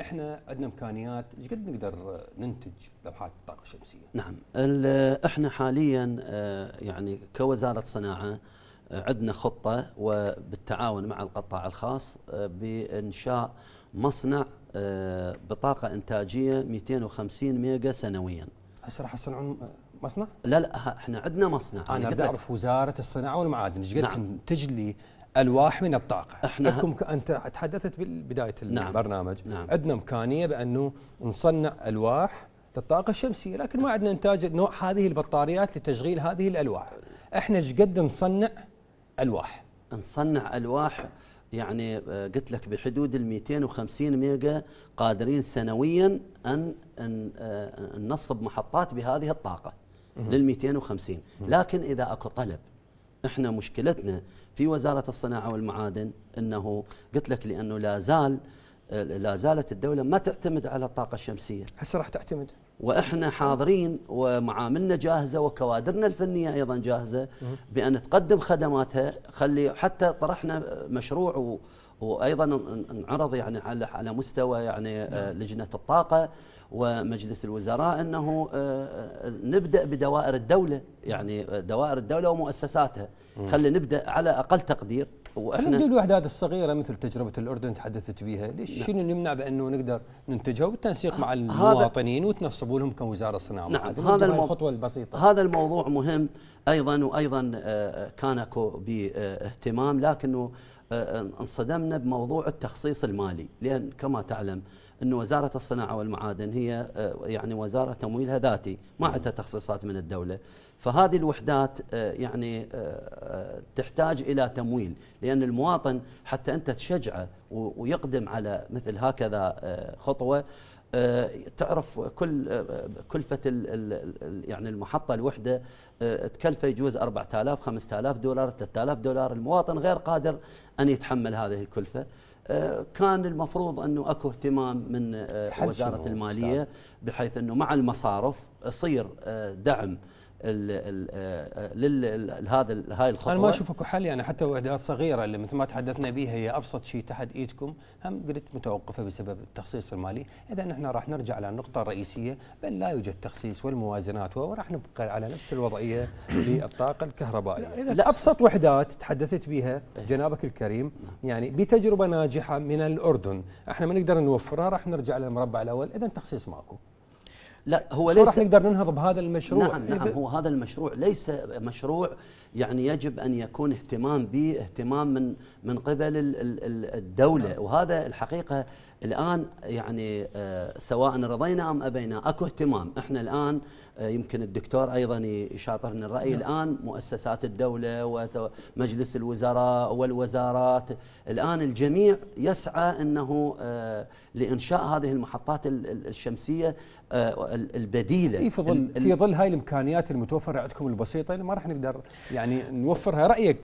احنا عندنا امكانيات ايش قد نقدر ننتج لوحات الطاقه الشمسيه؟ نعم احنا حاليا آه، يعني كوزاره صناعه آه، عندنا خطه وبالتعاون مع القطاع الخاص آه، بانشاء مصنع بطاقه انتاجيه 250 ميجا سنويا. هسه راح يصنعون مصنع؟ لا لا احنا عندنا مصنع انا, يعني اعرف وزاره الصناعه والمعادن ايش قد نعم. تنتج لي الواح من الطاقه احنا عندكم ه... انت تحدثت بالبدايه نعم. البرنامج نعم. عندنا امكانيه بانه نصنع الواح للطاقه الشمسيه لكن ما عندنا انتاج نوع هذه البطاريات لتشغيل هذه الالواح احنا ايش قد نصنع الواح نصنع الواح يعني آه، قلت لك بحدود ال 250 ميجا قادرين سنويا ان آه، ننصب محطات بهذه الطاقه لل 250 لكن اذا اكو طلب احنا مشكلتنا في وزاره الصناعه والمعادن انه قلت لك لانه لا زال لا زالت الدوله ما تعتمد على الطاقه الشمسيه هسه راح تعتمد واحنا حاضرين ومعاملنا جاهزه وكوادرنا الفنيه ايضا جاهزه بان تقدم خدماتها خلي حتى طرحنا مشروع و وايضا انعرض يعني على على مستوى يعني آه، نعم. لجنه الطاقه ومجلس الوزراء انه آه، آه، نبدا بدوائر الدوله يعني دوائر الدوله ومؤسساتها خلي نبدا على اقل تقدير واحنا نبدا الوحدات الصغيره مثل تجربه الاردن تحدثت بها ليش نعم. شنو يمنع بانه نقدر ننتجها وبالتنسيق مع المواطنين وتنصب تنصبوا لهم كوزاره صناعه نعم هذا الخطوه البسيطه هذا الموضوع مهم ايضا وايضا آه، آه، كان اكو باهتمام لكنه آه، انصدمنا بموضوع التخصيص المالي لان كما تعلم أن وزارة الصناعة والمعادن هي يعني وزارة تمويلها ذاتي ما نعم. عندها تخصيصات من الدولة فهذه الوحدات يعني تحتاج إلى تمويل لأن المواطن حتى أنت تشجعه ويقدم على مثل هكذا خطوة آه، تعرف كل آه، كلفة يعني المحطة الوحدة آه، تكلفه يجوز 4000 5000 دولار 3000 دولار المواطن غير قادر أن يتحمل هذه الكلفة كان المفروض أنه أكو اهتمام من وزارة المالية بحيث أنه مع المصارف يصير دعم لهذا آه، آه، هاي الخطوه انا ما اشوفك حل يعني حتى وحدات صغيره اللي مثل ما تحدثنا بها هي ابسط شيء تحت ايدكم هم قلت متوقفه بسبب التخصيص المالي اذا نحن راح نرجع على النقطه الرئيسيه بل لا يوجد تخصيص والموازنات وراح نبقى على نفس الوضعيه للطاقه الكهربائيه لا, ابسط وحدات تحدثت بها جنابك الكريم يعني بتجربه ناجحه من الاردن احنا ما نقدر نوفرها راح نرجع للمربع الاول اذا تخصيص ماكو لا هو ليس راح نقدر ننهض بهذا المشروع نعم نعم هو هذا المشروع ليس مشروع يعني يجب ان يكون اهتمام به اهتمام من من قبل الدوله نعم. وهذا الحقيقه الان يعني آه، سواء رضينا ام ابينا اكو اهتمام احنا الان آه، يمكن الدكتور ايضا يشاطرنا الراي نعم. الان مؤسسات الدوله ومجلس الوزراء والوزارات الان الجميع يسعى انه آه، لانشاء هذه المحطات الشمسيه البديله في ظل في ظل هاي الامكانيات المتوفره عندكم البسيطه اللي ما راح نقدر يعني نوفرها رايك